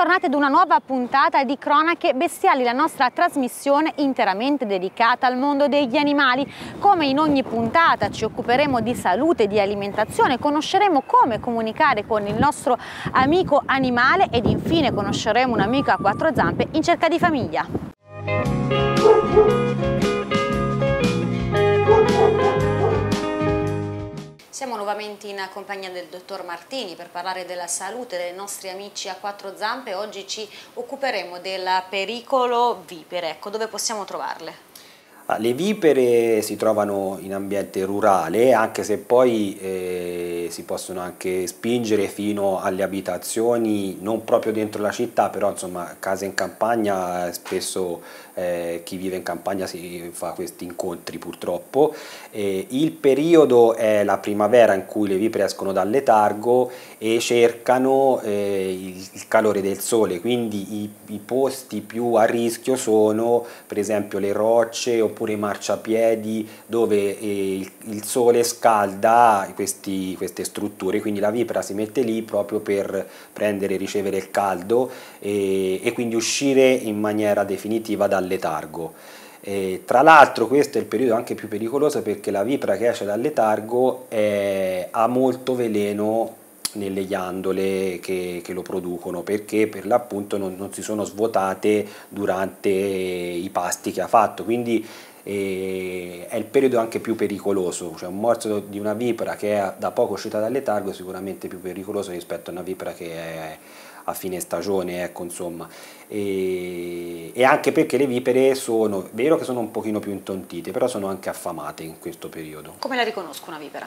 bentornati ad una nuova puntata di Cronache Bestiali, la nostra trasmissione interamente dedicata al mondo degli animali. Come in ogni puntata ci occuperemo di salute, e di alimentazione, conosceremo come comunicare con il nostro amico animale ed infine conosceremo un amico a quattro zampe in cerca di famiglia. Siamo nuovamente in compagnia del dottor Martini per parlare della salute dei nostri amici a quattro zampe. Oggi ci occuperemo del pericolo vipere, ecco, dove possiamo trovarle? Ah, le vipere si trovano in ambiente rurale, anche se poi eh, si possono anche spingere fino alle abitazioni, non proprio dentro la città, però insomma case in campagna, spesso eh, chi vive in campagna si fa questi incontri purtroppo. Eh, il periodo è la primavera in cui le vipere escono dal letargo e cercano eh, il, il, calore del sole, quindi i, i posti più a rischio sono per esempio le rocce oppure oppure i marciapiedi dove eh, il sole scalda questi, queste strutture, quindi la vipera si mette lì proprio per prendere e ricevere il caldo e, e quindi uscire in maniera definitiva dal letargo. Eh, tra l'altro questo è il periodo anche più pericoloso perché la vipera che esce dal letargo è, eh, ha molto veleno nelle ghiandole che, che, lo producono perché per l'appunto non, non si sono svuotate durante i pasti che ha fatto quindi e è il periodo anche più pericoloso, cioè un morso di una vipera che è da poco uscita dal letargo è sicuramente più pericoloso rispetto a una vipera che è a fine stagione, ecco insomma, e, e anche perché le vipere sono, vero che sono un pochino più intontite, però sono anche affamate in questo periodo. Come la riconosco una vipera?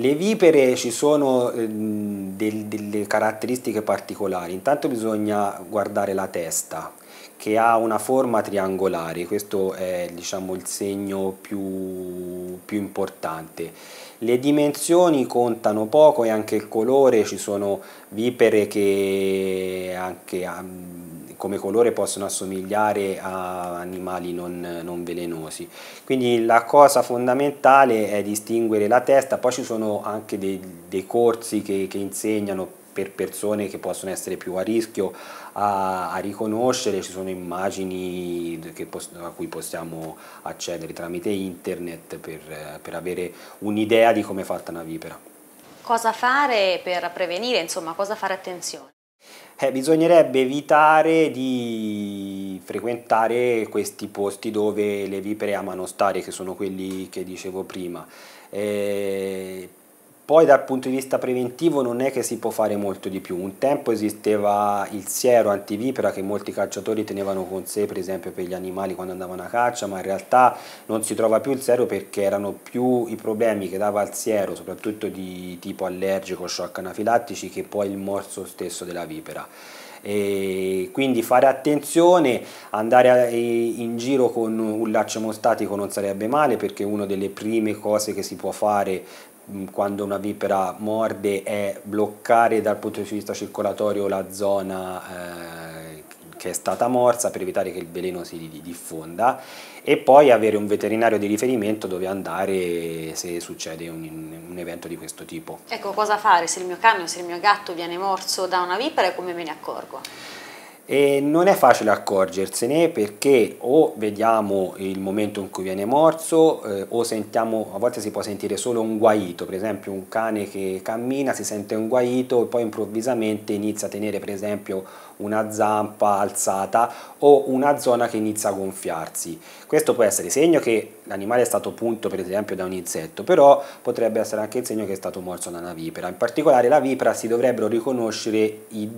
Le vipere ci sono ehm, del, delle caratteristiche particolari, intanto bisogna guardare la testa, che ha una forma triangolare, questo è diciamo, il segno più, più importante. Le dimensioni contano poco e anche il colore, ci sono vipere che anche come colore possono assomigliare a animali non, non, velenosi. Quindi la cosa fondamentale è distinguere la testa, poi ci sono anche dei, dei corsi che, che insegnano per persone che possono essere più a rischio a, a riconoscere, ci sono immagini a cui possiamo accedere tramite internet per, per avere un'idea di come è fatta una vipera. Cosa fare per prevenire, insomma, cosa fare attenzione? Eh, bisognerebbe evitare di frequentare questi posti dove le vipere amano stare, che sono quelli che dicevo prima. Eh, poi dal punto di vista preventivo non è che si può fare molto di più, un tempo esisteva il siero antivipera che molti cacciatori tenevano con sé per esempio per gli animali quando andavano a caccia, ma in realtà non si trova più il siero perché erano più i problemi che dava il siero, soprattutto di tipo allergico, shock anafilattici, che poi il morso stesso della vipera. E quindi fare attenzione, andare in giro con un laccio emostatico non sarebbe male perché è una delle prime cose che si può fare Mm, quando una vipera morde è bloccare dal punto di vista circolatorio la zona eh, che è stata morsa per evitare che il veleno si diffonda e poi avere un veterinario di riferimento dove andare se succede un, un evento di questo tipo. Ecco, cosa fare se il mio camion, se il mio gatto viene morso da una vipera e come me ne accorgo? E non è facile accorgersene perché o vediamo il momento in cui viene morso eh, o sentiamo, a volte si può sentire solo un guaito, per esempio un cane che cammina si sente un guaito e poi improvvisamente inizia a tenere per esempio una zampa alzata o una zona che inizia a gonfiarsi. Questo può essere segno che l'animale è stato punto per esempio da un insetto, però potrebbe essere anche il segno che è stato morso da una vipera. In particolare la vipera si dovrebbero riconoscere i,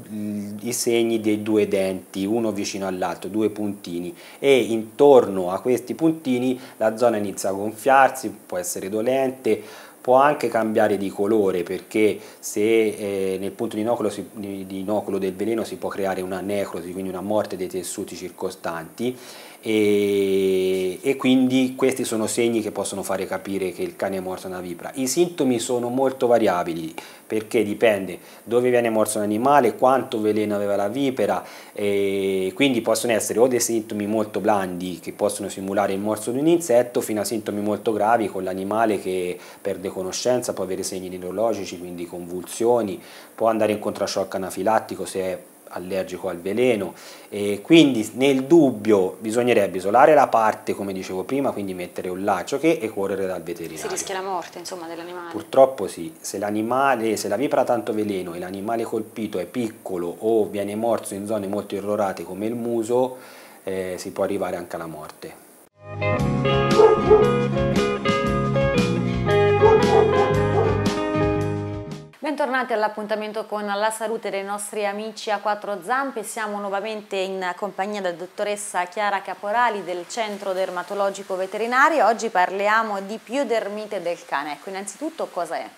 i segni dei due denti, uno vicino all'altro, due puntini e intorno a questi puntini la zona inizia a gonfiarsi, può essere dolente, può anche cambiare di colore perché se eh, nel punto di inoculo, si, di inoculo del veleno si può creare una necrosi, quindi una morte dei tessuti circostanti e, e, quindi questi sono segni che possono fare capire che il cane è morto da una vipra. I sintomi sono molto variabili, perché dipende dove viene morso un animale, quanto veleno aveva la vipera, e quindi possono essere o dei sintomi molto blandi che possono simulare il morso di un insetto fino a sintomi molto gravi con l'animale che perde conoscenza, può avere segni neurologici, quindi convulsioni, può andare in contrasciocco anafilattico se è allergico al veleno e quindi nel dubbio bisognerebbe isolare la parte come dicevo prima quindi mettere un laccio che e correre dal veterinario si rischia la morte insomma dell'animale purtroppo sì se l'animale se la vipra ha tanto veleno e l'animale colpito è piccolo o viene morso in zone molto irrorate come il muso eh, si può arrivare anche alla morte bentornati all'appuntamento con la salute dei nostri amici a quattro zampe. Siamo nuovamente in compagnia della dottoressa Chiara Caporali del Centro Dermatologico Veterinario. Oggi parliamo di piodermite del cane. Ecco, innanzitutto cosa è?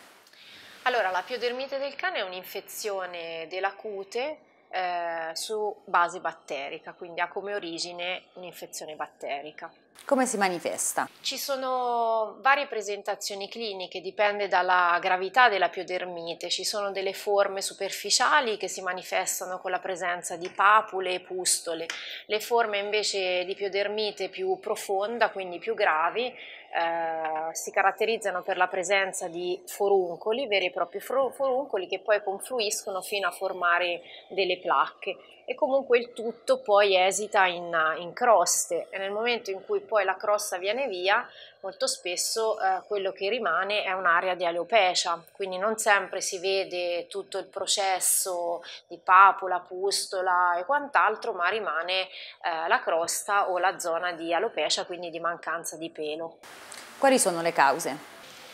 Allora, la piodermite del cane è un'infezione della cute eh, su base batterica, quindi ha come origine un'infezione batterica. Come si manifesta? Ci sono varie presentazioni cliniche, dipende dalla gravità della piodermite. Ci sono delle forme superficiali che si manifestano con la presenza di papule e pustole. Le forme invece di piodermite più profonda, quindi più gravi, eh, si caratterizzano per la presenza di foruncoli, veri e propri foruncoli che poi confluiscono fino a formare delle placche e comunque il tutto poi esita in, in, croste e nel momento in cui poi la crosta viene via molto spesso eh, quello che rimane è un'area di alopecia quindi non sempre si vede tutto il processo di papula, pustola e quant'altro ma rimane eh, la crosta o la zona di alopecia quindi di mancanza di pelo. Quali sono le cause?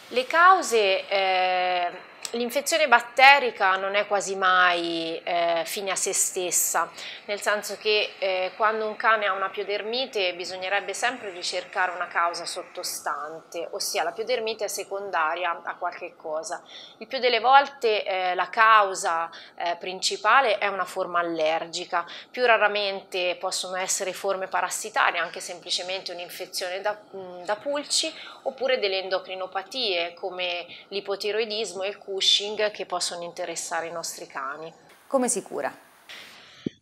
Le cause eh, L'infezione batterica non è quasi mai eh, fine a se stessa, nel senso che eh, quando un cane ha una piodermite bisognerebbe sempre ricercare una causa sottostante, ossia la piodermite è secondaria a qualche cosa. Il più delle volte eh, la causa eh, principale è una forma allergica, più raramente possono essere forme parassitarie, anche semplicemente un'infezione da, mm, da pulci, oppure delle endocrinopatie come l'ipotiroidismo e il culo pushing che possono interessare i nostri cani. Come si cura?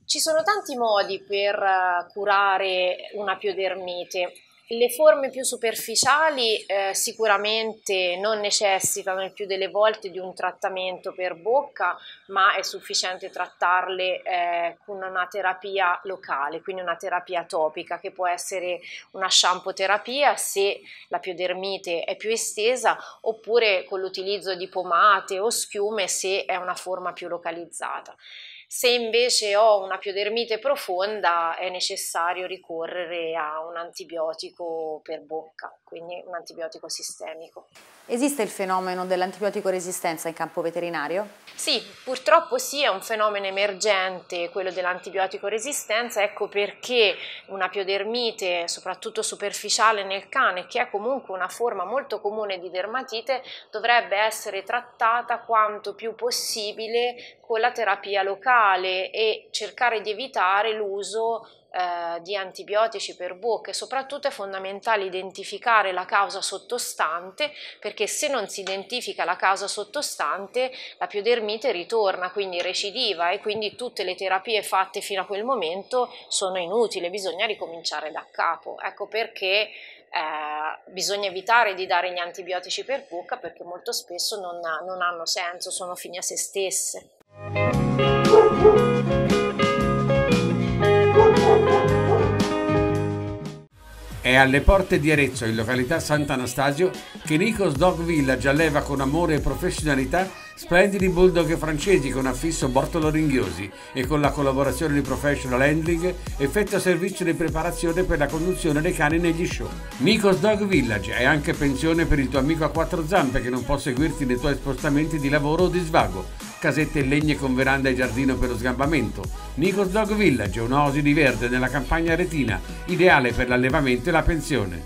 Ci sono tanti modi per eh, curare una piodermite. Le forme più superficiali eh, sicuramente non necessitano il più delle volte di un trattamento per bocca, ma è sufficiente trattarle eh, con una terapia locale, quindi una terapia topica che può essere una shampoo terapia se la piodermite è più estesa oppure con l'utilizzo di pomate o schiume se è una forma più localizzata. Se invece ho una piodermite profonda è necessario ricorrere a un antibiotico per bocca, quindi un antibiotico sistemico. Esiste il fenomeno dell'antibiotico resistenza in campo veterinario? Sì, purtroppo sì, è un fenomeno emergente quello dell'antibiotico resistenza, ecco perché una piodermite, soprattutto superficiale nel cane, che è comunque una forma molto comune di dermatite, dovrebbe essere trattata quanto più possibile con la terapia locale e cercare di evitare l'uso eh, di antibiotici per bocca e Soprattutto è fondamentale identificare la causa sottostante perché se non si identifica la causa sottostante la piodermite ritorna, quindi recidiva e quindi tutte le terapie fatte fino a quel momento sono inutili, bisogna ricominciare da capo. Ecco perché eh, bisogna evitare di dare gli antibiotici per bocca perché molto spesso non, non hanno senso, sono fini a se stesse. È alle porte di Arezzo, in località Sant'Anastasio, che Nico's Dog Village alleva con amore e professionalità splendidi bulldog francesi con affisso bortolo ringhiosi e con la collaborazione di Professional Handling effettua servizio di preparazione per la conduzione dei cani negli show. Nico's Dog Village è anche pensione per il tuo amico a quattro zampe che non può seguirti nei tuoi spostamenti di lavoro o di svago casette in legno con veranda e giardino per lo sgambamento. Nico's Dog Village è un'osi di verde nella campagna retina, ideale per l'allevamento e la pensione.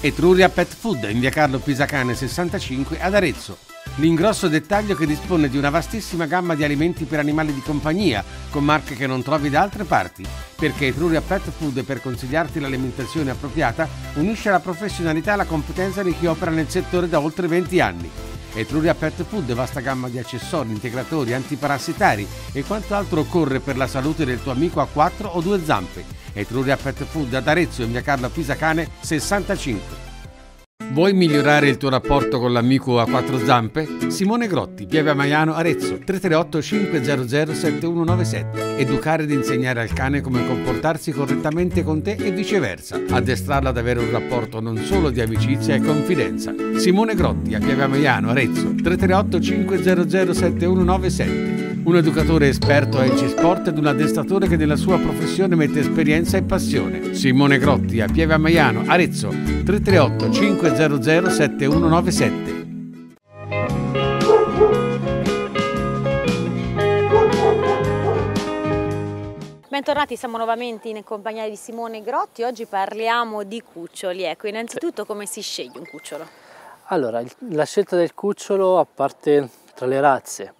Etruria Pet Food in via Carlo Pisacane 65 ad Arezzo. L'ingrosso dettaglio che dispone di una vastissima gamma di alimenti per animali di compagnia, con marche che non trovi da altre parti, perché Etruria Pet Food per consigliarti l'alimentazione appropriata unisce la professionalità e la competenza di chi opera nel settore da oltre 20 anni. Etruria Pet Food vasta gamma di accessori, integratori, antiparassitari e quanto altro occorre per la salute del tuo amico a quattro o due zampe. Etruria Pet Food ad Arezzo in via Carlo Pisacane 65. Vuoi migliorare il tuo rapporto con l'amico a quattro zampe? Simone Grotti, via Maiano, Arezzo, 338 500 7197. Educare ed insegnare al cane come comportarsi correttamente con te e viceversa. Addestrarla ad avere un rapporto non solo di amicizia e confidenza. Simone Grotti, a via Maiano, Arezzo, 338 500 7197 un educatore esperto a EG Sport ed un addestratore che nella sua professione mette esperienza e passione. Simone Grotti a Pieve a Maiano, Arezzo 338 500 7197. Bentornati, siamo nuovamente in compagnia di Simone Grotti. Oggi parliamo di cuccioli. Ecco, innanzitutto come si sceglie un cucciolo? Allora, la scelta del cucciolo, a parte tra le razze,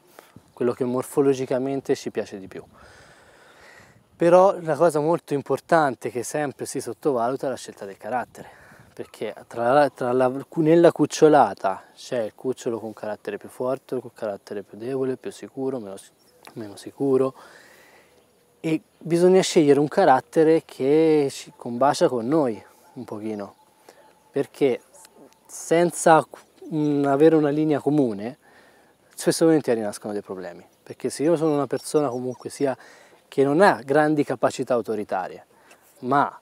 quello che morfologicamente ci piace di più. Però la cosa molto importante che sempre si sottovaluta è la scelta del carattere, perché tra la, tra la, nella cucciolata c'è il cucciolo con carattere più forte, con carattere più debole, più sicuro, meno, meno sicuro, e bisogna scegliere un carattere che ci combacia con noi un pochino, perché senza avere una linea comune spesso e volentieri nascono dei problemi, perché se io sono una persona comunque sia che non ha grandi capacità autoritarie, ma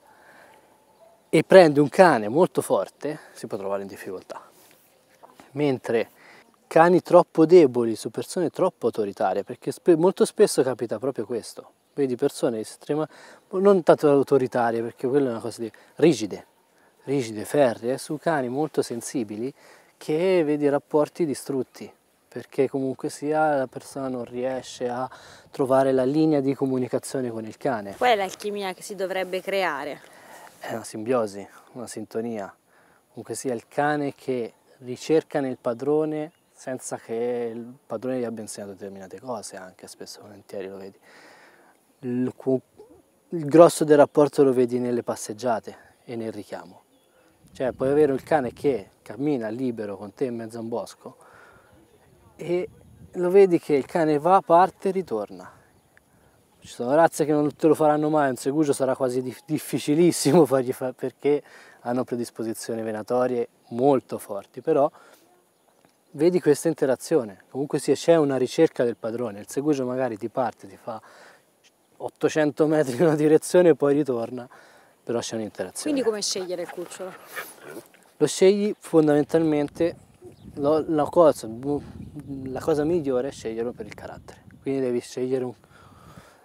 e prende un cane molto forte, si può trovare in difficoltà. Mentre cani troppo deboli su persone troppo autoritarie, perché sp molto spesso capita proprio questo. Vedi persone estrema, non tanto autoritarie, perché quello è una cosa di rigide, rigide, ferree, su cani molto sensibili che vedi rapporti distrutti perché comunque sia la persona non riesce a trovare la linea di comunicazione con il cane. Qual è l'alchimia che si dovrebbe creare? È una simbiosi, una sintonia. Comunque sia il cane che ricerca nel padrone senza che il padrone gli abbia insegnato determinate cose, anche spesso e volentieri lo vedi. Il, il grosso del rapporto lo vedi nelle passeggiate e nel richiamo. Cioè puoi avere il cane che cammina libero con te in mezzo a un bosco, e lo vedi che il cane va, parte e ritorna. Ci sono razze che non te lo faranno mai, un segugio sarà quasi dif difficilissimo fargli fa- perché hanno predisposizioni venatorie molto forti, però vedi questa interazione, comunque sì, c'è una ricerca del padrone, il segugio magari ti parte, ti fa 800 metri in una direzione e poi ritorna, però c'è un'interazione. Quindi come scegliere il cucciolo? Lo scegli fondamentalmente lo, la, cosa, la, cosa, migliore è sceglierlo per il carattere. Quindi devi scegliere un...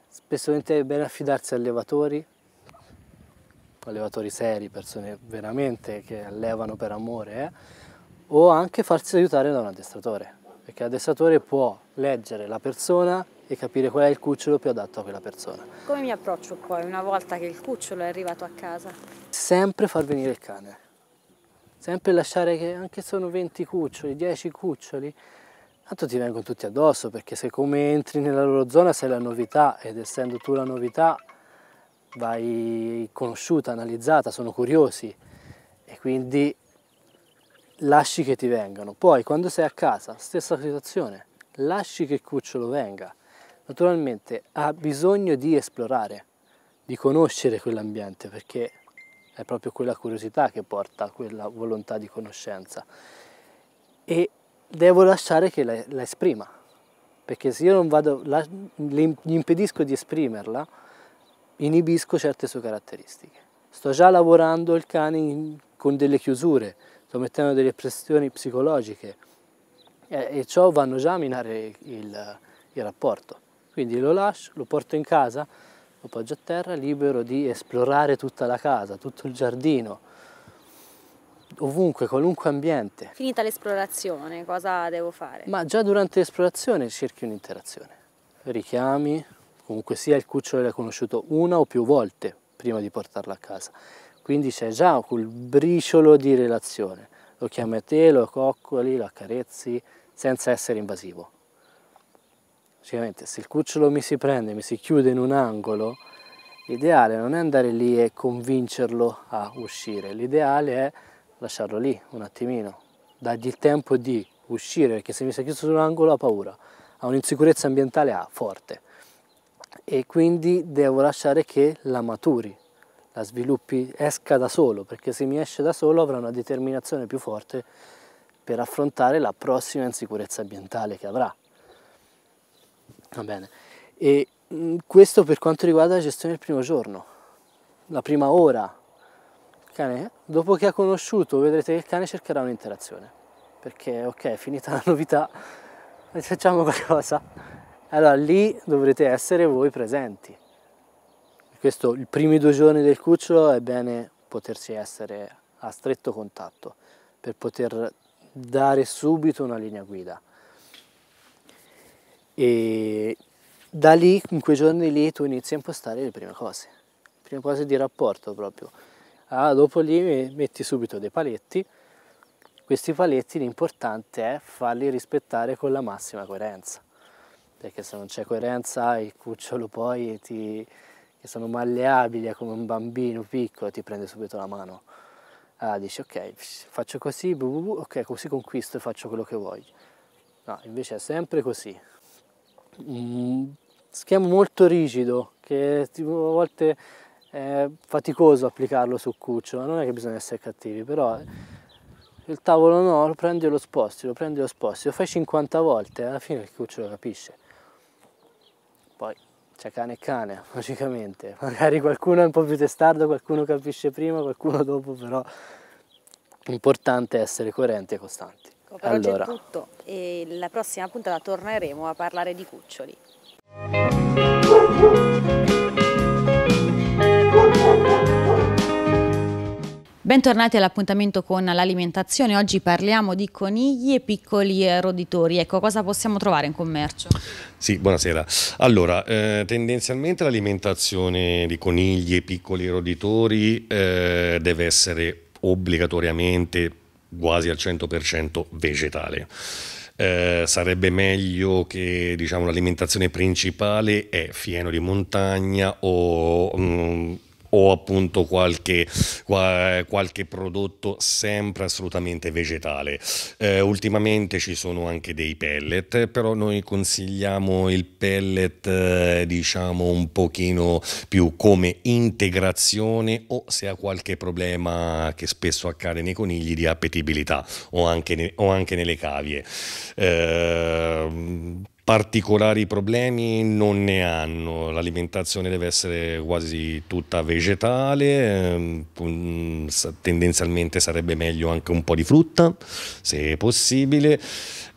Spesso è bene affidarsi a allevatori, allevatori seri, persone veramente che allevano per amore, eh? o anche farsi aiutare da un addestratore, perché l'addestratore può leggere la persona e capire qual è il cucciolo più adatto a quella persona. Come mi approccio poi una volta che il cucciolo è arrivato a casa? Sempre far venire il cane sempre lasciare che anche sono 20 cuccioli, 10 cuccioli, tanto ti vengono tutti addosso perché se come entri nella loro zona sei la novità ed essendo tu la novità vai conosciuta, analizzata, sono curiosi e quindi lasci che ti vengano. Poi quando sei a casa, stessa situazione, lasci che il cucciolo venga. Naturalmente ha bisogno di esplorare, di conoscere quell'ambiente perché è proprio quella curiosità che porta a quella volontà di conoscenza e devo lasciare che la, la esprima, perché se io non vado, la, gli impedisco di esprimerla, inibisco certe sue caratteristiche. Sto già lavorando il cane in, con delle chiusure, sto mettendo delle pressioni psicologiche e, e ciò vanno già a minare il, il rapporto. Quindi lo lascio, lo porto in casa, appoggio a terra, libero di esplorare tutta la casa, tutto il giardino, ovunque, qualunque ambiente. Finita l'esplorazione, cosa devo fare? Ma già durante l'esplorazione cerchi un'interazione. Richiami, comunque sia il cucciolo l'hai conosciuto una o più volte prima di portarlo a casa. Quindi c'è già quel briciolo di relazione. Lo chiami a te, lo coccoli, lo accarezzi, senza essere invasivo praticamente se il cucciolo mi si prende, mi si chiude in un angolo, l'ideale non è andare lì e convincerlo a uscire, l'ideale è lasciarlo lì un attimino, dargli il tempo di uscire, perché se mi si è chiuso in un angolo ha paura, ha un'insicurezza ambientale ha, ah, forte e quindi devo lasciare che la maturi, la sviluppi, esca da solo, perché se mi esce da solo avrà una determinazione più forte per affrontare la prossima insicurezza ambientale che avrà. Va bene. E mm, questo per quanto riguarda la gestione del primo giorno, la prima ora. Cane, dopo che ha conosciuto, vedrete che il cane cercherà un'interazione. Perché, ok, è finita la novità, facciamo qualcosa. Allora lì dovrete essere voi presenti. Questo, i primi due giorni del cucciolo è bene potersi essere a stretto contatto per poter dare subito una linea guida. E da lì, in quei giorni lì, tu inizi a impostare le prime cose, le prime cose di rapporto proprio. Ah, dopo lì metti subito dei paletti, questi paletti l'importante è farli rispettare con la massima coerenza, perché se non c'è coerenza il cucciolo poi ti, che sono malleabile come un bambino piccolo ti prende subito la mano. Ah, dici ok, faccio così, bu, bu, ok, così conquisto e faccio quello che voglio. No, invece è sempre così, un mm, schema molto rigido che tipo, a volte è faticoso applicarlo su cuccio, non è che bisogna essere cattivi, però il tavolo no, lo prendi e lo sposti, lo prendi e lo sposti, lo fai 50 volte, alla fine il cuccio lo capisce. Poi c'è cane e cane, logicamente, magari qualcuno è un po' più testardo, qualcuno capisce prima, qualcuno dopo, però l'importante è essere coerenti e costanti. Ecco, per allora. oggi tutto e la prossima puntata torneremo a parlare di cuccioli. Bentornati all'appuntamento con l'alimentazione, oggi parliamo di conigli e piccoli roditori, ecco cosa possiamo trovare in commercio? Sì, buonasera. Allora, eh, tendenzialmente l'alimentazione di conigli e piccoli roditori eh, deve essere obbligatoriamente quasi al 100% vegetale. Eh, sarebbe meglio che diciamo, l'alimentazione principale è fieno di montagna o mh, mm, o appunto qualche, qualche prodotto sempre assolutamente vegetale. Eh, ultimamente ci sono anche dei pellet, però noi consigliamo il pellet eh, diciamo un pochino più come integrazione o se ha qualche problema che spesso accade nei conigli di appetibilità o anche, ne, o anche nelle cavie. Eh, particolari problemi non ne hanno, l'alimentazione deve essere quasi tutta vegetale, ehm, tendenzialmente sarebbe meglio anche un po' di frutta se possibile.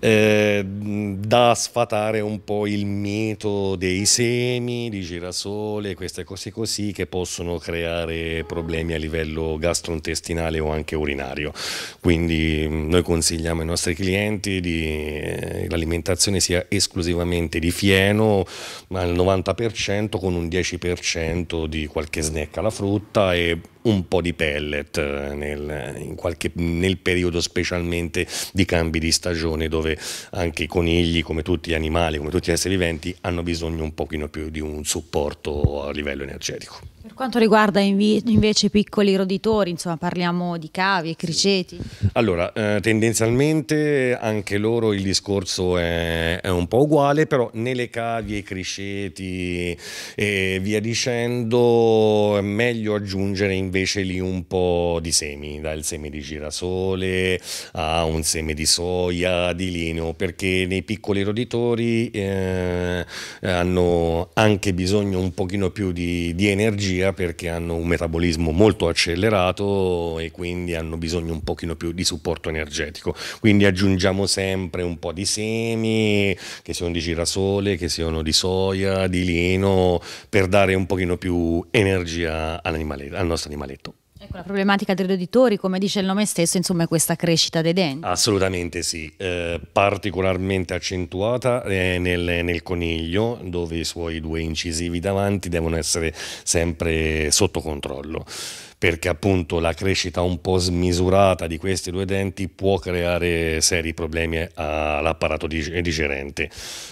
Eh, da sfatare un po' il mito dei semi di girasole, queste cose così che possono creare problemi a livello gastrointestinale o anche urinario. Quindi mm, noi consigliamo ai nostri clienti di eh, l'alimentazione sia esclusivamente di fieno, ma al 90% con un 10% di qualche snack alla frutta e un po' di pellet eh, nel, qualche, nel, periodo specialmente di cambi di stagione dove anche i conigli come tutti gli animali, come tutti gli esseri viventi hanno bisogno un pochino più di un supporto a livello energetico. Per quanto riguarda invece i piccoli roditori, insomma, parliamo di cavi e criceti. Allora, eh, tendenzialmente anche loro il discorso è, è, un po' uguale, però nelle cavie, i criceti e via dicendo è meglio aggiungere invece lì un po' di semi, dal seme di girasole a un seme di soia, di lino, perché nei piccoli roditori eh, hanno anche bisogno un pochino più di, di energia sia perché hanno un metabolismo molto accelerato e quindi hanno bisogno un pochino più di supporto energetico. Quindi aggiungiamo sempre un po' di semi, che siano di girasole, che siano di soia, di lino, per dare un pochino più energia al nostro animaletto. Ecco, la problematica degli uditori, come dice il nome stesso, insomma, è questa crescita dei denti. Assolutamente sì, eh, particolarmente accentuata eh, nel, nel, coniglio, dove i suoi due incisivi davanti devono essere sempre sotto controllo perché appunto la crescita un po' smisurata di questi due denti può creare seri problemi all'apparato digerente.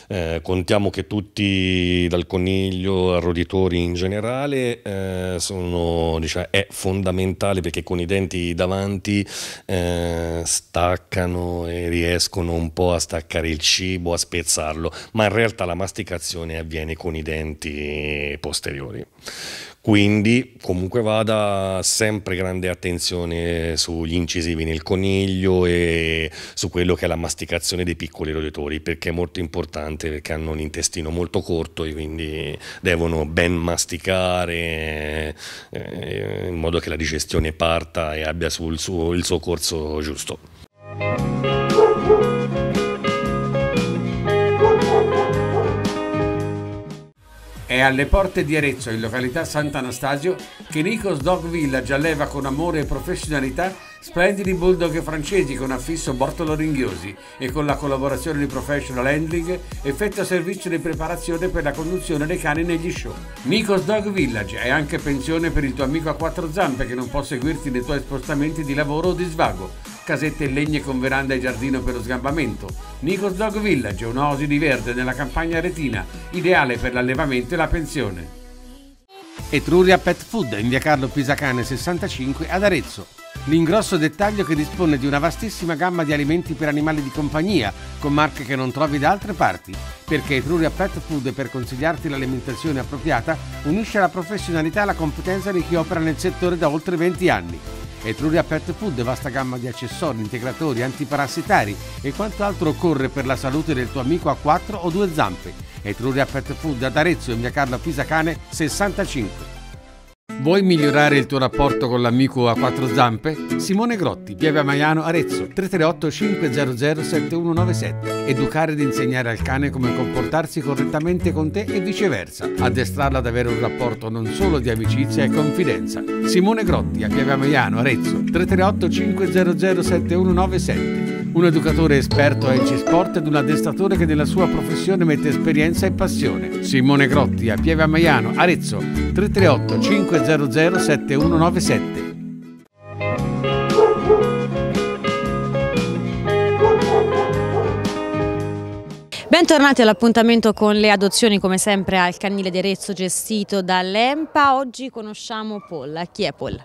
Eh, contiamo che tutti, dal coniglio al roditori in generale, eh, sono, diciamo, è fondamentale perché con i denti davanti eh, staccano e riescono un po' a staccare il cibo, a spezzarlo, ma in realtà la masticazione avviene con i denti posteriori. Quindi comunque vada sempre grande attenzione sugli incisivi nel coniglio e su quello che è la masticazione dei piccoli roditori perché è molto importante perché hanno un intestino molto corto e quindi devono ben masticare eh, in modo che la digestione parta e abbia sul suo, il suo corso giusto. È alle porte di Arezzo, in località Sant'Anastasio, che Nico's Dog Village alleva con amore e professionalità splendidi bulldog francesi con affisso bortolo ringhiosi e con la collaborazione di Professional Handling effettua servizio di preparazione per la conduzione dei cani negli show. Nico's Dog Village è anche pensione per il tuo amico a quattro zampe che non può seguirti nei tuoi spostamenti di lavoro o di svago casette in legno con veranda e giardino per lo sgambamento, Nico's Dog Village, un'osi di verde nella campagna retina, ideale per l'allevamento e la pensione. Etruria Pet Food in via Carlo Pisacane 65 ad Arezzo. L'ingrosso dettaglio che dispone di una vastissima gamma di alimenti per animali di compagnia, con marche che non trovi da altre parti, perché Etruria Pet Food per consigliarti l'alimentazione appropriata unisce la professionalità e la competenza di chi opera nel settore da oltre 20 anni. Etruria Pet Food vasta gamma di accessori, integratori, antiparassitari e quanto altro occorre per la salute del tuo amico a quattro o due zampe. Etruria Pet Food ad Arezzo in via Carlo Pisacane 65. Vuoi migliorare il tuo rapporto con l'amico a quattro zampe? Simone Grotti, Pieve Maiano, Arezzo, 338 500 7197. Educare ed insegnare al cane come comportarsi correttamente con te e viceversa. Addestrarla ad avere un rapporto non solo di amicizia e confidenza. Simone Grotti, a Pieve Maiano, Arezzo, 338 500 7197 un educatore esperto a EG Sport ed un addestratore che nella sua professione mette esperienza e passione. Simone Grotti a Pieve a Maiano, Arezzo 338 500 7197 Bentornati all'appuntamento con le adozioni come sempre al canile di Arezzo gestito dall'EMPA. Oggi conosciamo Paul. Chi è Paul?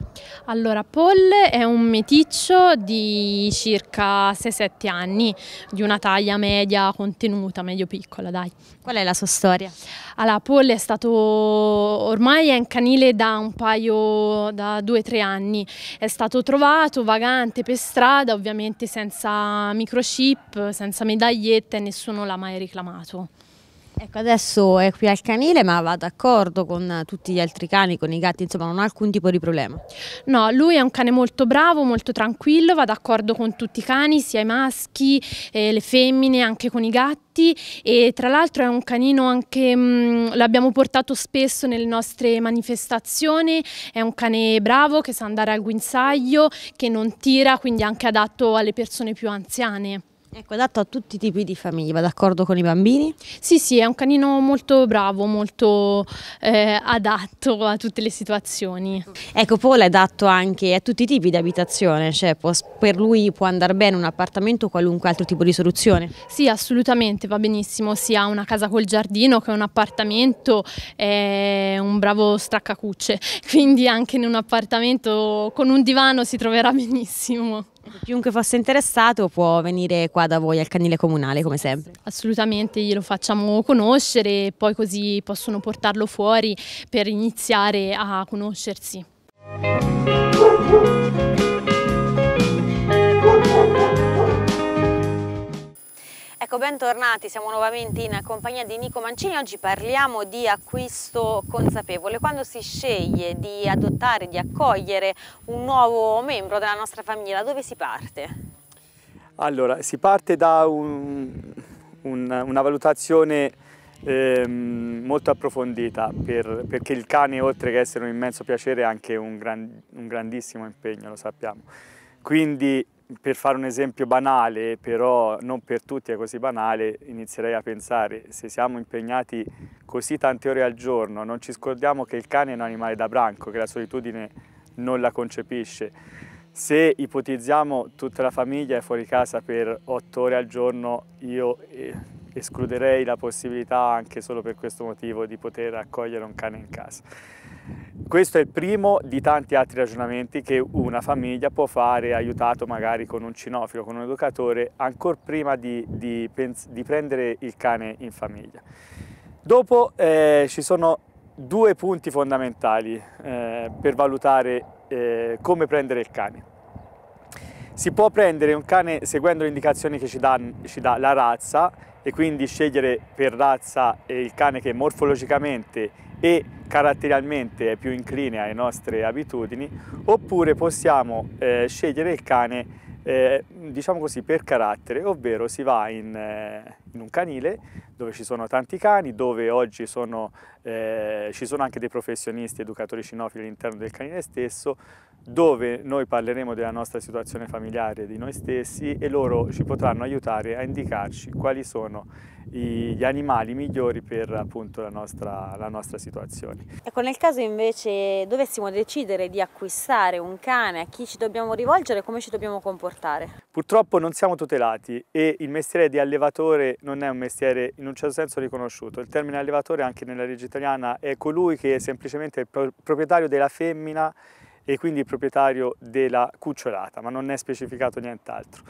Allora, Paul è un meticcio di circa 6-7 anni, di una taglia media contenuta, medio piccola dai. Qual è la sua storia? Allora, Paul è stato ormai è in canile da un paio, da 2-3 anni. È stato trovato vagante per strada, ovviamente senza microchip, senza medagliette, nessuno l'ha mai reclamato. Ecco, adesso è qui al canile, ma va d'accordo con tutti gli altri cani, con i gatti, insomma, non ha alcun tipo di problema. No, lui è un cane molto bravo, molto tranquillo, va d'accordo con tutti i cani, sia i maschi, eh, le femmine, anche con i gatti e tra l'altro è un canino anche, mm, l'abbiamo portato spesso nelle nostre manifestazioni, è un cane bravo che sa andare al guinzaglio, che non tira, quindi anche adatto alle persone più anziane. Ecco, adatto a tutti i tipi di famiglie, va d'accordo con i bambini? Sì, sì, è un canino molto bravo, molto eh, adatto a tutte le situazioni. Ecco, Paul è adatto anche a tutti i tipi di abitazione, cioè può, per lui può andare bene un appartamento o qualunque altro tipo di soluzione? Sì, assolutamente, va benissimo, sia una casa col giardino che un appartamento, è un bravo straccacucce, quindi anche in un appartamento con un divano si troverà benissimo. Chiunque fosse interessato può venire qua da voi al canile comunale come sempre. Assolutamente, glielo facciamo conoscere, e poi così possono portarlo fuori per iniziare a conoscersi. Ecco, bentornati, siamo nuovamente in compagnia di Nico Mancini. Oggi parliamo di acquisto consapevole. Quando si sceglie di adottare, di accogliere un nuovo membro della nostra famiglia, da dove si parte? Allora, si parte da un, un, una valutazione eh, molto approfondita per, perché il cane, oltre che essere un immenso piacere, è anche un, gran, un grandissimo impegno, lo sappiamo. Quindi per fare un esempio banale, però non per tutti è così banale, inizierei a pensare, se siamo impegnati così tante ore al giorno, non ci scordiamo che il cane è un animale da branco, che la solitudine non la concepisce. Se ipotizziamo tutta la famiglia è fuori casa per otto ore al giorno, io eh, escluderei la possibilità anche solo per questo motivo di poter accogliere un cane in casa. Questo è il primo di tanti altri ragionamenti che una famiglia può fare, aiutato magari con un cinofilo, con un educatore, ancora prima di, di, di prendere il cane in famiglia. Dopo eh, ci sono due punti fondamentali eh, per valutare eh, come prendere il cane. Si può prendere un cane seguendo le indicazioni che ci dà, ci dà la razza e quindi scegliere per razza il cane che morfologicamente e caratterialmente è più incline alle nostre abitudini, oppure possiamo eh, scegliere il cane eh, diciamo così, per carattere, ovvero si va in, eh, in, un canile dove ci sono tanti cani, dove oggi sono, eh, ci sono anche dei professionisti educatori cinofili all'interno del canile stesso, dove noi parleremo della nostra situazione familiare, di noi stessi e loro ci potranno aiutare a indicarci quali sono gli animali migliori per appunto la nostra, la nostra situazione. Ecco, nel caso invece dovessimo decidere di acquistare un cane, a chi ci dobbiamo rivolgere e come ci dobbiamo comportare? Purtroppo non siamo tutelati e il mestiere di allevatore non è un mestiere in un certo senso riconosciuto. Il termine allevatore anche nella legge italiana è colui che è semplicemente il proprietario della femmina e quindi il proprietario della cucciolata, ma non è specificato nient'altro.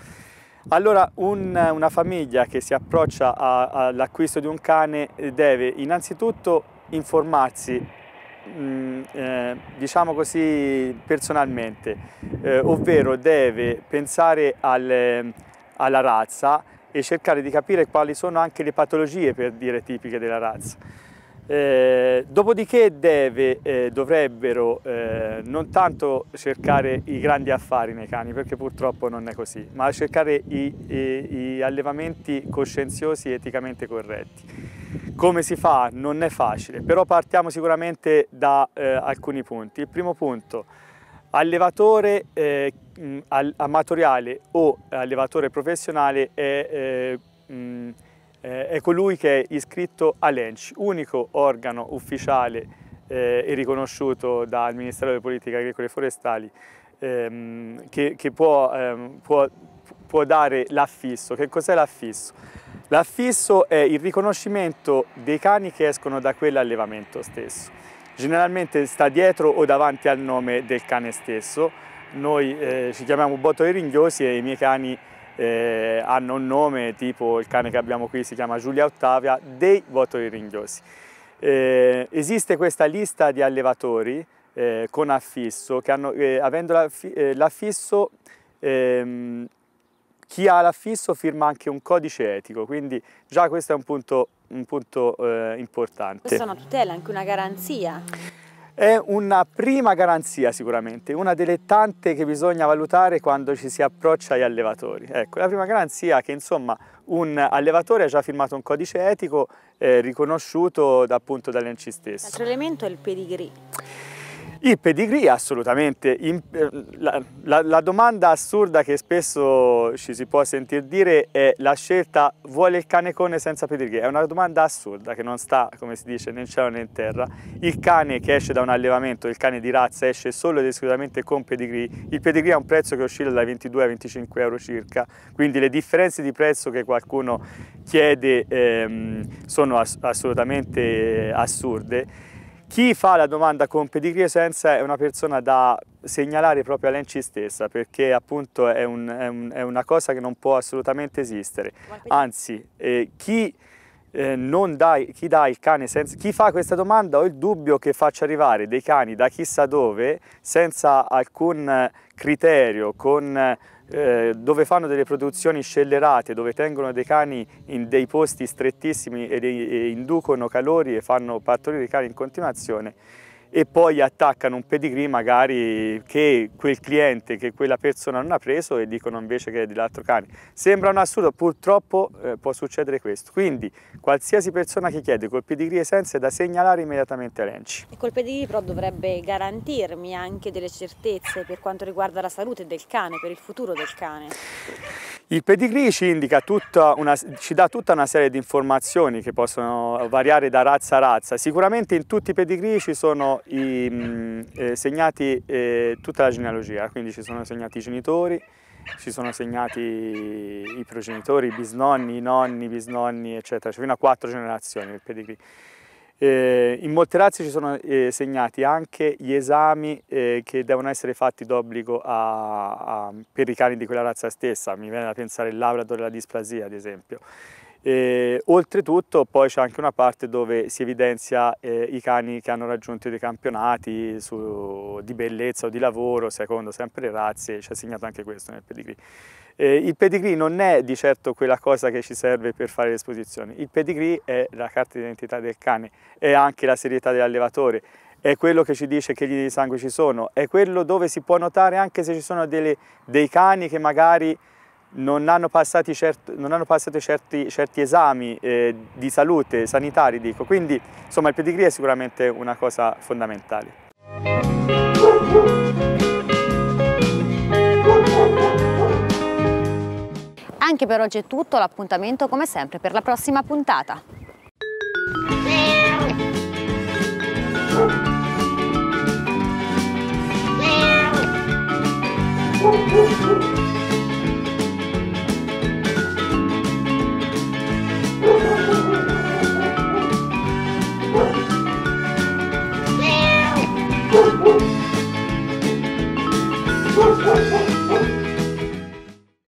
Allora un, una famiglia che si approccia all'acquisto di un cane deve innanzitutto informarsi mh, mm, eh, diciamo così, personalmente, eh, ovvero deve pensare al, eh, alla razza e cercare di capire quali sono anche le patologie, per dire, tipiche della razza. Eh, dopodiché deve, eh, dovrebbero eh, non tanto cercare i grandi affari nei cani, perché purtroppo non è così, ma cercare i, i, i allevamenti coscienziosi e eticamente corretti. Come si fa? Non è facile, però partiamo sicuramente da eh, alcuni punti. Il primo punto, allevatore eh, amatoriale o allevatore professionale è... Eh, mh, eh, è colui che è iscritto all'ENCI, unico organo ufficiale eh, e riconosciuto dal Ministero delle Politiche Agricole e Forestali ehm, che, che può, ehm, può, può dare l'affisso. Che cos'è l'affisso? L'affisso è il riconoscimento dei cani che escono da quell'allevamento stesso. Generalmente sta dietro o davanti al nome del cane stesso. Noi eh, ci chiamiamo Botto e Ringhiosi e i miei cani eh, hanno un nome tipo il cane che abbiamo qui si chiama Giulia Ottavia, dei bottoli ringhiosi. Eh, esiste questa lista di allevatori eh, con affisso che hanno, eh, avendo eh, l'affisso ehm, chi ha l'affisso firma anche un codice etico, quindi già questo è un punto, un punto eh, importante. Questa è una tutela, anche una garanzia. È una prima garanzia sicuramente, una delle tante che bisogna valutare quando ci si approccia agli allevatori. Ecco, la prima garanzia è che insomma un allevatore ha già firmato un codice etico eh, riconosciuto da, appunto dall'ENCI stesso. L'altro elemento è il pedigree. Il pedigree assolutamente, eh, la, la, la, domanda assurda che spesso ci si può sentire dire è la scelta vuole il cane cone senza pedigree, è una domanda assurda che non sta come si dice né in cielo né in terra, il cane che esce da un allevamento, il cane di razza esce solo ed esclusivamente con pedigree, il pedigree ha un prezzo che oscilla dai 22 ai 25 euro circa, quindi le differenze di prezzo che qualcuno chiede ehm, sono ass assolutamente eh, assurde chi fa la domanda con pedigree senza è una persona da segnalare proprio all'ENCI stessa perché appunto è, un, è, un, è, una cosa che non può assolutamente esistere. Anzi, eh, chi, eh, dà, chi, dà il cane senza, chi fa questa domanda ho il dubbio che faccia arrivare dei cani da chissà dove senza alcun criterio, con eh, dove fanno delle produzioni scellerate, dove tengono dei cani in dei posti strettissimi e, e inducono calori e fanno partorire i cani in continuazione, e poi attaccano un pedigree magari che quel cliente, che quella persona non ha preso e dicono invece che è dell'altro cane. Sembra un assurdo, purtroppo eh, può succedere questo. Quindi qualsiasi persona che chiede col pedigree essenza è da segnalare immediatamente all'ENCI. E col pedigree però dovrebbe garantirmi anche delle certezze per quanto riguarda la salute del cane, per il futuro del cane. Il pedigree ci, una, ci, dà tutta una serie di informazioni che possono variare da razza a razza. Sicuramente in tutti i pedigree ci sono i, mh, mm, eh, segnati eh, tutta la genealogia, quindi ci sono segnati i genitori, ci sono segnati i progenitori, i bisnonni, i nonni, i bisnonni, eccetera, cioè fino a quattro generazioni il pedigree. Eh, in molte razze ci sono eh, segnati anche gli esami eh, che devono essere fatti d'obbligo per i cani di quella razza stessa, mi viene da pensare il Labrador e la displasia ad esempio. E, oltretutto poi c'è anche una parte dove si evidenzia eh, i cani che hanno raggiunto dei campionati su, di bellezza o di lavoro, secondo sempre le razze, c'è segnato anche questo nel pedigree. Eh, il pedigree non è di certo quella cosa che ci serve per fare l'esposizione, il pedigree è la carta d'identità del cane, è anche la serietà dell'allevatore, è quello che ci dice che gli di sangue ci sono, è quello dove si può notare anche se ci sono delle, dei cani che magari non hanno, certo, non hanno passato certi, certi esami eh, di salute, sanitari dico, quindi insomma il pedigree è sicuramente una cosa fondamentale. Anche per oggi è tutto, l'appuntamento come sempre per la prossima puntata. Woo!